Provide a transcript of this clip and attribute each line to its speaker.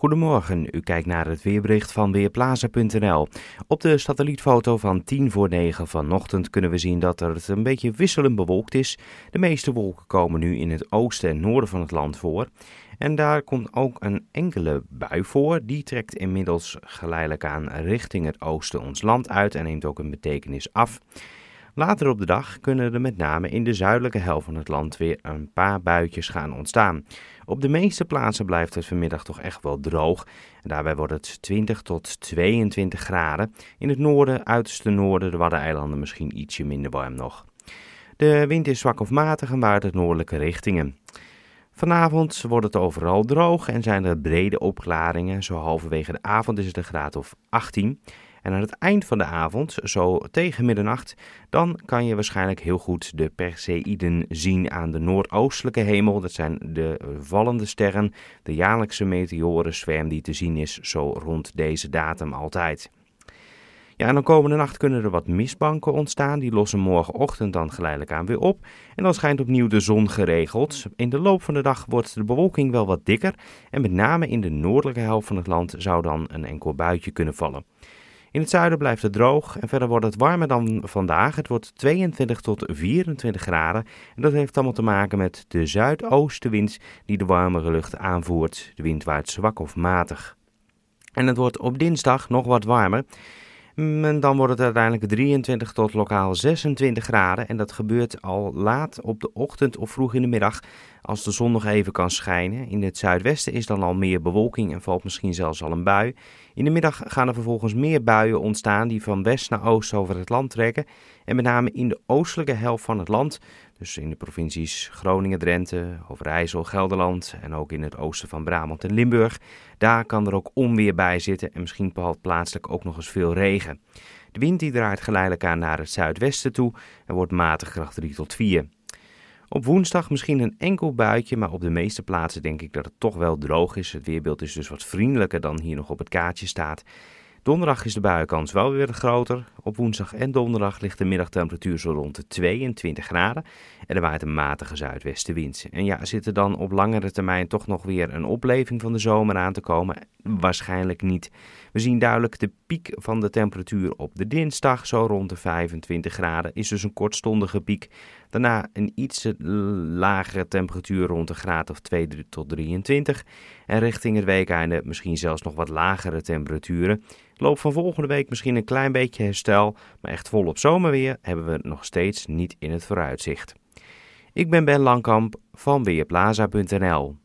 Speaker 1: Goedemorgen, u kijkt naar het weerbericht van Weerplaza.nl. Op de satellietfoto van 10 voor 9 vanochtend kunnen we zien dat het een beetje wisselend bewolkt is. De meeste wolken komen nu in het oosten en noorden van het land voor. En daar komt ook een enkele bui voor. Die trekt inmiddels geleidelijk aan richting het oosten ons land uit en neemt ook een betekenis af. Later op de dag kunnen er met name in de zuidelijke helft van het land weer een paar buitjes gaan ontstaan. Op de meeste plaatsen blijft het vanmiddag toch echt wel droog. En daarbij wordt het 20 tot 22 graden. In het noorden, uiterste noorden, de Waddeneilanden misschien ietsje minder warm nog. De wind is zwak of matig en waait uit noordelijke richtingen. Vanavond wordt het overal droog en zijn er brede opklaringen. Zo halverwege de avond is het een graad of 18. En aan het eind van de avond, zo tegen middernacht, dan kan je waarschijnlijk heel goed de Perseiden zien aan de noordoostelijke hemel. Dat zijn de vallende sterren, de jaarlijkse meteorenzwerm die te zien is zo rond deze datum altijd. Ja, en dan komende nacht kunnen er wat mistbanken ontstaan. Die lossen morgenochtend dan geleidelijk aan weer op. En dan schijnt opnieuw de zon geregeld. In de loop van de dag wordt de bewolking wel wat dikker. En met name in de noordelijke helft van het land zou dan een enkel buitje kunnen vallen. In het zuiden blijft het droog en verder wordt het warmer dan vandaag. Het wordt 22 tot 24 graden. En dat heeft allemaal te maken met de zuidoostenwind die de warmere lucht aanvoert. De wind waait zwak of matig. En het wordt op dinsdag nog wat warmer. En dan wordt het uiteindelijk 23 tot lokaal 26 graden. En dat gebeurt al laat op de ochtend of vroeg in de middag. Als de zon nog even kan schijnen. In het zuidwesten is dan al meer bewolking en valt misschien zelfs al een bui. In de middag gaan er vervolgens meer buien ontstaan die van west naar oost over het land trekken. En met name in de oostelijke helft van het land dus in de provincies Groningen, Drenthe, Overijssel, Gelderland en ook in het oosten van Brabant en Limburg. Daar kan er ook onweer bij zitten en misschien plaatselijk ook nog eens veel regen. De wind die draait geleidelijk aan naar het zuidwesten toe en wordt matig kracht 3 tot 4. Op woensdag misschien een enkel buitje, maar op de meeste plaatsen denk ik dat het toch wel droog is. Het weerbeeld is dus wat vriendelijker dan hier nog op het kaartje staat. Donderdag is de buienkans wel weer groter, op woensdag en donderdag ligt de middagtemperatuur zo rond de 22 graden en er waait een matige zuidwestenwind. En ja, zit er dan op langere termijn toch nog weer een opleving van de zomer aan te komen? Waarschijnlijk niet. We zien duidelijk de piek van de temperatuur op de dinsdag, zo rond de 25 graden, is dus een kortstondige piek. Daarna een iets lagere temperatuur rond de graad of 2 tot 23. En richting het weekeinde misschien zelfs nog wat lagere temperaturen. Loop van volgende week misschien een klein beetje herstel maar echt volop zomerweer hebben we nog steeds niet in het vooruitzicht. Ik ben Ben Langkamp van Weerplaza.nl.